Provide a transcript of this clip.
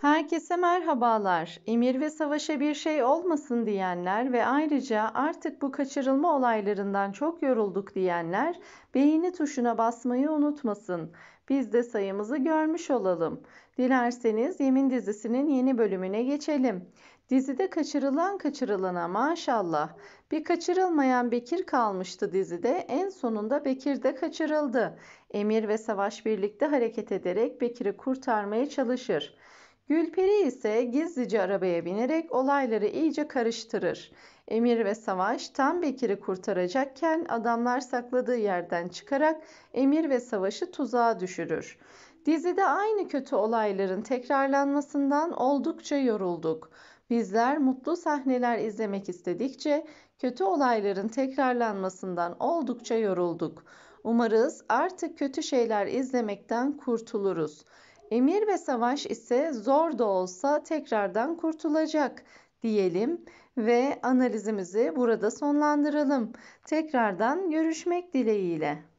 Herkese merhabalar. Emir ve savaşa bir şey olmasın diyenler ve ayrıca artık bu kaçırılma olaylarından çok yorulduk diyenler beğeni tuşuna basmayı unutmasın. Biz de sayımızı görmüş olalım. Dilerseniz Yemin dizisinin yeni bölümüne geçelim. Dizide kaçırılan kaçırılana maşallah. Bir kaçırılmayan Bekir kalmıştı dizide. En sonunda Bekir de kaçırıldı. Emir ve Savaş birlikte hareket ederek Bekir'i kurtarmaya çalışır. Gülperi ise gizlice arabaya binerek olayları iyice karıştırır. Emir ve Savaş tam Bekir'i kurtaracakken adamlar sakladığı yerden çıkarak Emir ve Savaş'ı tuzağa düşürür. Dizide aynı kötü olayların tekrarlanmasından oldukça yorulduk. Bizler mutlu sahneler izlemek istedikçe kötü olayların tekrarlanmasından oldukça yorulduk. Umarız artık kötü şeyler izlemekten kurtuluruz. Emir ve savaş ise zor da olsa tekrardan kurtulacak diyelim ve analizimizi burada sonlandıralım. Tekrardan görüşmek dileğiyle.